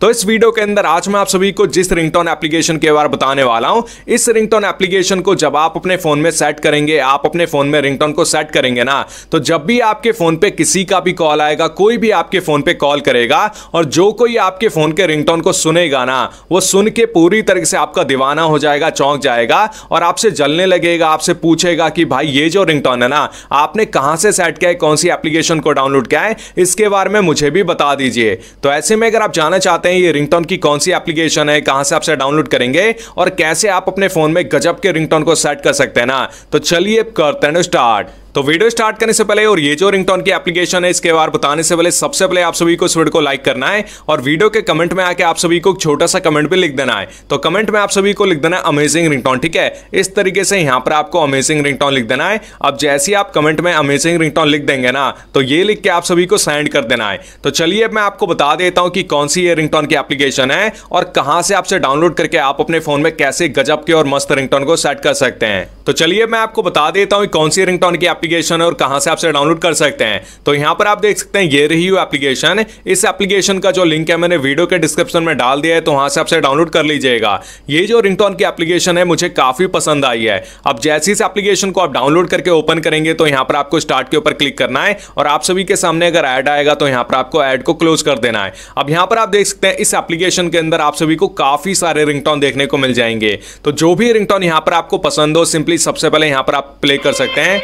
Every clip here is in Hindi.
तो इस वीडियो के अंदर आज मैं आप सभी को जिस रिंगटोन एप्लीकेशन के बारे बताने वाला हूं इस रिंगटोन एप्लीकेशन को जब आप अपने फोन में सेट करेंगे आप अपने फोन में रिंगटोन को सेट करेंगे ना तो जब भी आपके फोन पे किसी का भी कॉल आएगा कोई भी आपके फोन पे कॉल करेगा और जो कोई आपके फोन के रिंगटोन को सुनेगा ना वो सुन के पूरी तरह से आपका दीवाना हो जाएगा चौंक जाएगा और आपसे जलने लगेगा आपसे पूछेगा कि भाई ये जो रिंगटोन है ना आपने कहाँ से सेट किया है कौन सी एप्लीकेशन को डाउनलोड किया है इसके बारे में मुझे भी बता दीजिए तो ऐसे में अगर आप जाना चाहते बताते हैं ये रिंगटोन की कौन सी एप्लीकेशन है कहां से आपसे डाउनलोड करेंगे और कैसे आप अपने फोन में गजब के रिंगटोन को सेट कर सकते हैं ना तो चलिए करते हैं स्टार्ट तो वीडियो स्टार्ट करने से पहले और ये जो रिंगटोन की एप्लीकेशन है इसके बारे बताने से पहले सबसे पहले आप सभी को इस वीडियो को लाइक करना है और वीडियो के कमेंट में आके आप सभी को छोटा सा कमेंट भी लिख देना है तो कमेंट में आप सभी को लिख देना है अमेजिंग रिंगटोन ठीक है इस तरीके से यहां पर आपको अमेजिंग रिंगटोन लिख देना है अब जैसे ही आप कमेंट में अमेजिंग रिंगटोन लिख देंगे ना तो ये लिख के आप सभी को सेंड कर देना है तो चलिए मैं आपको बता देता हूं कि कौन सी ये रिंगटोन की एप्लीकेशन है और कहां से आपसे डाउनलोड करके आप अपने फोन में कैसे गजब के और मस्त रिंगटोन को सेट कर सकते हैं तो चलिए मैं आपको बता देता हूं कौन सी रिंगटोन की एप्लीकेशन है और कहां से आपसे डाउनलोड कर सकते हैं तो यहां पर आप देख सकते हैं ये रही वो एप्लीकेशन इस एप्लीकेशन का जो लिंक है मैंने वीडियो के डिस्क्रिप्शन में डाल दिया है तो वहां से आपसे डाउनलोड कर लीजिएगा ये जो रिंगटोन की एप्लीकेशन है मुझे काफ़ी पसंद आई है अब जैसी इस एप्लीकेशन को आप डाउनलोड करके ओपन करेंगे तो यहां पर आपको स्टार्ट के ऊपर क्लिक करना है और आप सभी के सामने अगर ऐड आएगा तो यहां पर आपको ऐड को क्लोज कर देना है अब यहां पर आप देख सकते हैं इस एप्लीकेशन के अंदर आप सभी को काफ़ी सारे रिंगटोन देखने को मिल जाएंगे तो जो भी रिंगटोन यहां पर आपको पसंद हो सिंपली सबसे पहले यहां पर आप प्ले कर सकते हैं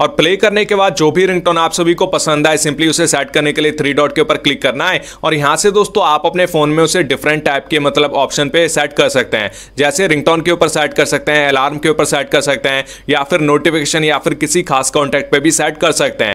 और प्ले करने के बाद जो भी रिंगटोन आप सभी को पसंद आए सिंपली उसे सेट करने के लिए थ्री डॉट के ऊपर क्लिक करना है और यहाँ से दोस्तों आप अपने फोन में उसे डिफरेंट टाइप के मतलब ऑप्शन पे सेट कर सकते हैं जैसे रिंगटोन के ऊपर सेट कर सकते हैं अलार्म के ऊपर सेट कर सकते हैं या फिर नोटिफिकेशन या फिर किसी खास कॉन्टेक्ट पे भी सेट कर सकते हैं